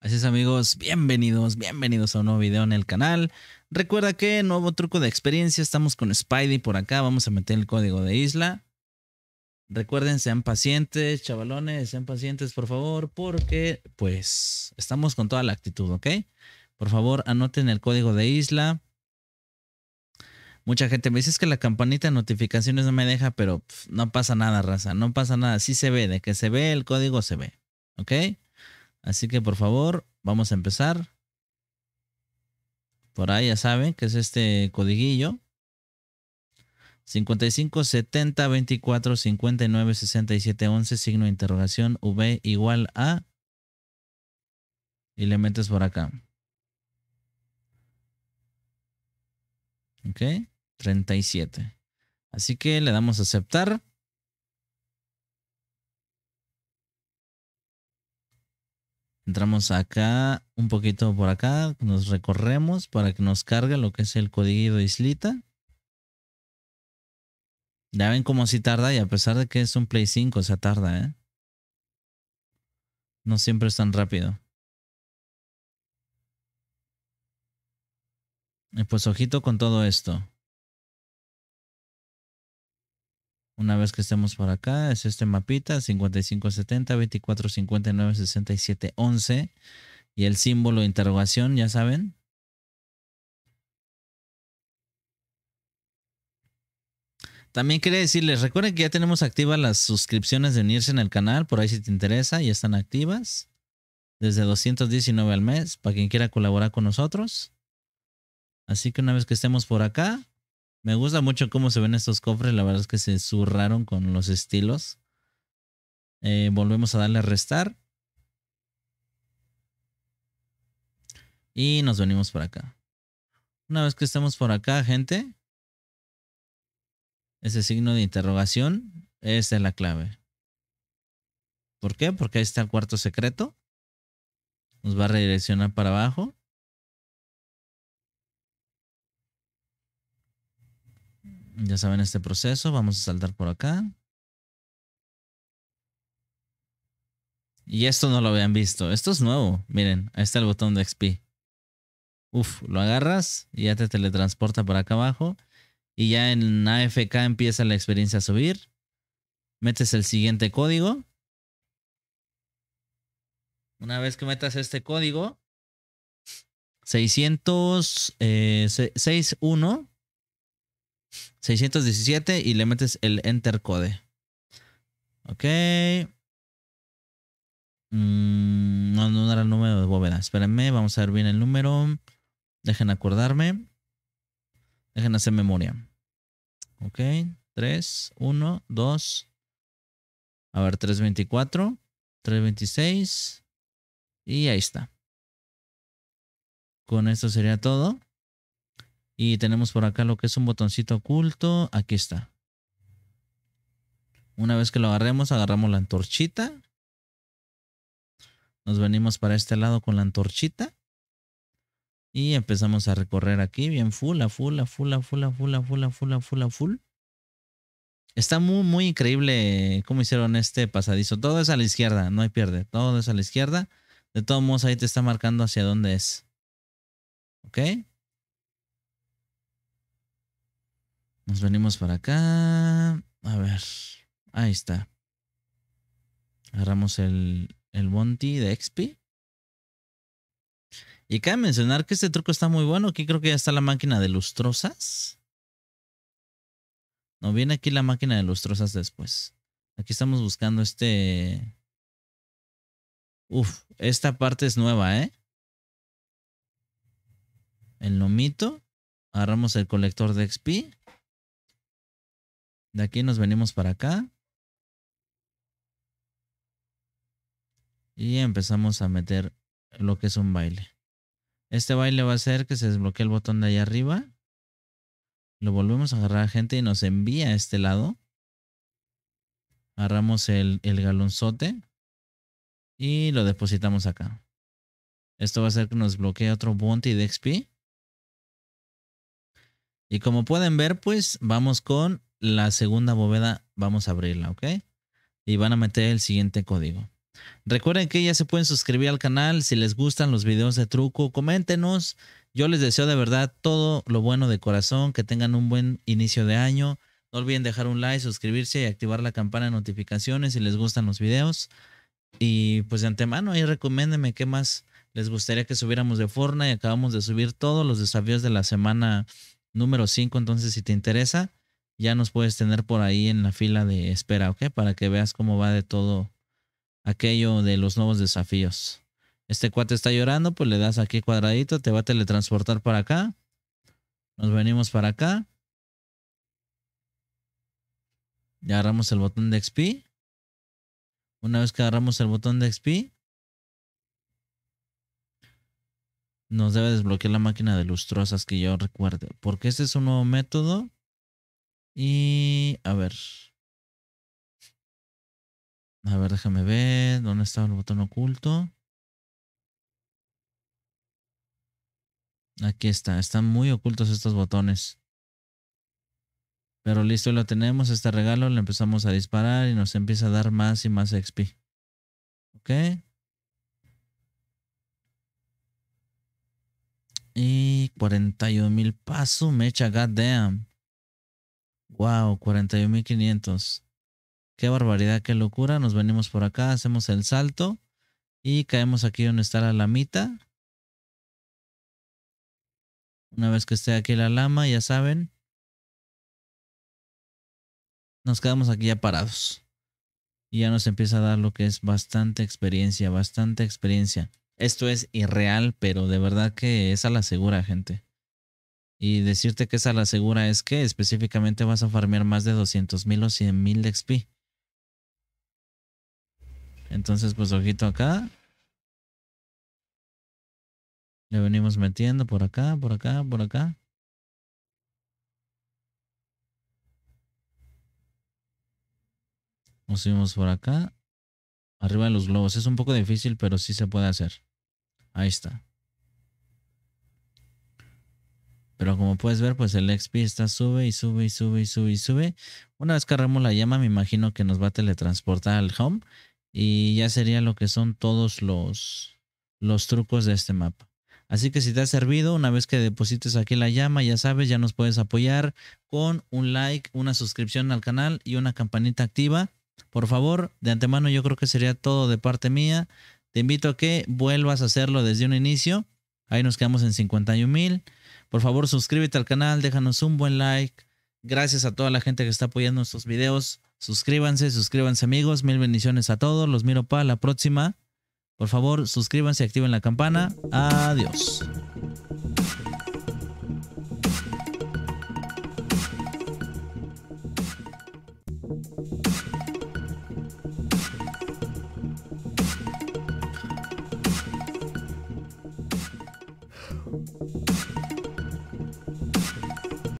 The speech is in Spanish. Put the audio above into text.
Así es amigos, bienvenidos, bienvenidos a un nuevo video en el canal. Recuerda que nuevo truco de experiencia, estamos con Spidey por acá, vamos a meter el código de isla. Recuerden, sean pacientes, chavalones, sean pacientes por favor, porque pues estamos con toda la actitud, ¿ok? Por favor, anoten el código de isla. Mucha gente me dice es que la campanita de notificaciones no me deja, pero no pasa nada, raza, no pasa nada. Si se ve, de que se ve el código se ve, ¿ok? Así que por favor, vamos a empezar. Por ahí ya saben que es este codiguillo. 55 70 24 59 67 11 signo de interrogación V igual a y le metes por acá. Ok, 37. Así que le damos a aceptar. Entramos acá, un poquito por acá, nos recorremos para que nos cargue lo que es el código de islita. Ya ven como si tarda y a pesar de que es un Play 5, se tarda, ¿eh? No siempre es tan rápido. pues ojito con todo esto. Una vez que estemos por acá, es este mapita 5570 2459 6711 y el símbolo de interrogación, ya saben. También quería decirles, recuerden que ya tenemos activas las suscripciones de unirse en el canal, por ahí si te interesa, ya están activas. Desde 219 al mes, para quien quiera colaborar con nosotros. Así que una vez que estemos por acá, me gusta mucho cómo se ven estos cofres. La verdad es que se zurraron con los estilos. Eh, volvemos a darle a restar. Y nos venimos por acá. Una vez que estamos por acá, gente. Ese signo de interrogación. es la clave. ¿Por qué? Porque ahí está el cuarto secreto. Nos va a redireccionar para abajo. Ya saben este proceso, vamos a saltar por acá. Y esto no lo habían visto, esto es nuevo, miren, ahí está el botón de XP. Uf, lo agarras y ya te teletransporta por acá abajo. Y ya en AFK empieza la experiencia a subir. Metes el siguiente código. Una vez que metas este código, 600, 617 y le metes el enter code. Ok. Mm, no, no era el número de bóveda. Espérenme, vamos a ver bien el número. Dejen acordarme. Dejen hacer memoria. Ok. 3, 1, 2. A ver, 324, 326. Y ahí está. Con esto sería todo. Y tenemos por acá lo que es un botoncito oculto. Aquí está. Una vez que lo agarremos, agarramos la antorchita. Nos venimos para este lado con la antorchita. Y empezamos a recorrer aquí bien full, a full, a full, a full, a full, a full, a full, a full, a full. Está muy, muy increíble cómo hicieron este pasadizo. Todo es a la izquierda, no hay pierde. Todo es a la izquierda. De todos modos, ahí te está marcando hacia dónde es. ¿Ok? Nos venimos para acá. A ver. Ahí está. Agarramos el, el de XP. Y cabe mencionar que este truco está muy bueno. Aquí creo que ya está la máquina de lustrosas. No, viene aquí la máquina de lustrosas después. Aquí estamos buscando este... Uf, esta parte es nueva, ¿eh? El lomito. Agarramos el colector de XP. De aquí nos venimos para acá. Y empezamos a meter lo que es un baile. Este baile va a ser que se desbloquee el botón de allá arriba. Lo volvemos a agarrar gente y nos envía a este lado. Agarramos el, el galonzote y lo depositamos acá. Esto va a hacer que nos bloquee otro bounty de XP. Y como pueden ver, pues vamos con la segunda bóveda vamos a abrirla, ¿ok? Y van a meter el siguiente código. Recuerden que ya se pueden suscribir al canal. Si les gustan los videos de truco, coméntenos. Yo les deseo de verdad todo lo bueno de corazón. Que tengan un buen inicio de año. No olviden dejar un like, suscribirse y activar la campana de notificaciones si les gustan los videos. Y pues de antemano ahí recomiéndenme qué más les gustaría que subiéramos de Fortnite. Acabamos de subir todos los desafíos de la semana número 5. Entonces, si te interesa, ya nos puedes tener por ahí en la fila de espera, ¿ok? Para que veas cómo va de todo aquello de los nuevos desafíos. Este cuate está llorando, pues le das aquí cuadradito, te va a teletransportar para acá. Nos venimos para acá. Y agarramos el botón de XP. Una vez que agarramos el botón de XP, nos debe desbloquear la máquina de lustrosas que yo recuerde. Porque este es un nuevo método y a ver. A ver, déjame ver. ¿Dónde está el botón oculto? Aquí está. Están muy ocultos estos botones. Pero listo, lo tenemos. Este regalo le empezamos a disparar y nos empieza a dar más y más XP. ¿Ok? Y 41 mil paso, mecha, goddamn. Wow, 41.500. Qué barbaridad, qué locura. Nos venimos por acá, hacemos el salto y caemos aquí donde está la lamita. Una vez que esté aquí la lama, ya saben. Nos quedamos aquí ya parados. Y ya nos empieza a dar lo que es bastante experiencia, bastante experiencia. Esto es irreal, pero de verdad que es a la segura, gente y decirte que esa la segura es que específicamente vas a farmear más de 200.000 o 100.000 de XP. Entonces, pues ojito acá. Le venimos metiendo por acá, por acá, por acá. Nos subimos por acá. Arriba de los globos. Es un poco difícil, pero sí se puede hacer. Ahí está. Pero como puedes ver, pues el XP está sube y sube y sube y sube y sube. Una vez cargamos la llama, me imagino que nos va a teletransportar al home. Y ya sería lo que son todos los, los trucos de este mapa. Así que si te ha servido, una vez que deposites aquí la llama, ya sabes, ya nos puedes apoyar con un like, una suscripción al canal y una campanita activa. Por favor, de antemano yo creo que sería todo de parte mía. Te invito a que vuelvas a hacerlo desde un inicio. Ahí nos quedamos en 51,000 mil. Por favor, suscríbete al canal, déjanos un buen like. Gracias a toda la gente que está apoyando nuestros videos. Suscríbanse, suscríbanse amigos. Mil bendiciones a todos. Los miro para la próxima. Por favor, suscríbanse, activen la campana. Adiós.